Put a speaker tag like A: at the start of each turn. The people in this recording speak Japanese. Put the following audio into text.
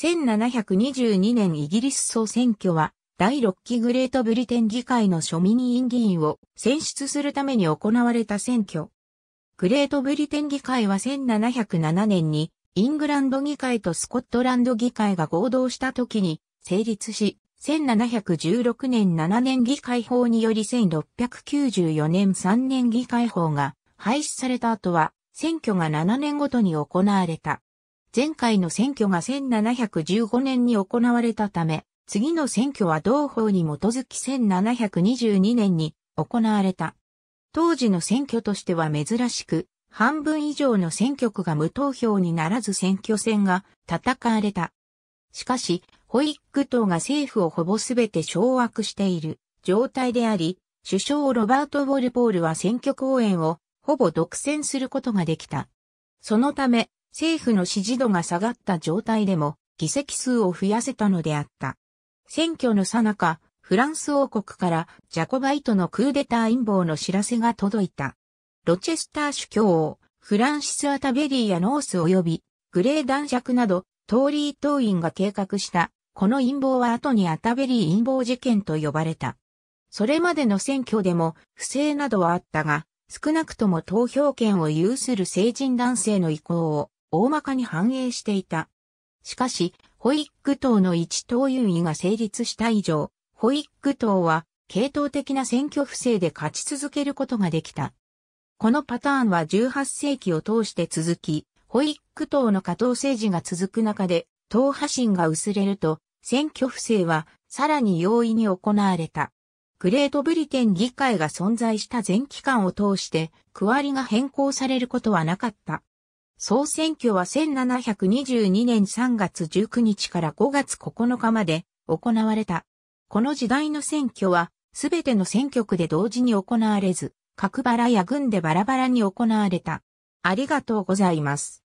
A: 1722年イギリス総選挙は、第6期グレートブリテン議会の庶民院議員を選出するために行われた選挙。グレートブリテン議会は1707年にイングランド議会とスコットランド議会が合同した時に成立し、1716年7年議会法により1694年3年議会法が廃止された後は選挙が7年ごとに行われた。前回の選挙が1715年に行われたため、次の選挙は同法に基づき1722年に行われた。当時の選挙としては珍しく、半分以上の選挙区が無投票にならず選挙戦が戦われた。しかし、ホイック党が政府をほぼすべて掌握している状態であり、首相ロバート・ウォルポールは選挙公演をほぼ独占することができた。そのため、政府の支持度が下がった状態でも議席数を増やせたのであった。選挙の最中、フランス王国からジャコバイトのクーデター陰謀の知らせが届いた。ロチェスター主教王、フランシス・アタベリーやノース及びグレー男爵など、トーリー党員が計画したこの陰謀は後にアタベリー陰謀事件と呼ばれた。それまでの選挙でも不正などはあったが、少なくとも投票権を有する成人男性の意向を大まかに反映していた。しかし、ホイック党の一党優位が成立した以上、ホイック党は、系統的な選挙不正で勝ち続けることができた。このパターンは18世紀を通して続き、ホイック党の下藤政治が続く中で、党派心が薄れると、選挙不正はさらに容易に行われた。グレートブリテン議会が存在した全期間を通して、区割りが変更されることはなかった。総選挙は1722年3月19日から5月9日まで行われた。この時代の選挙は、すべての選挙区で同時に行われず、各バラや軍でバラバラに行われた。ありがとうございます。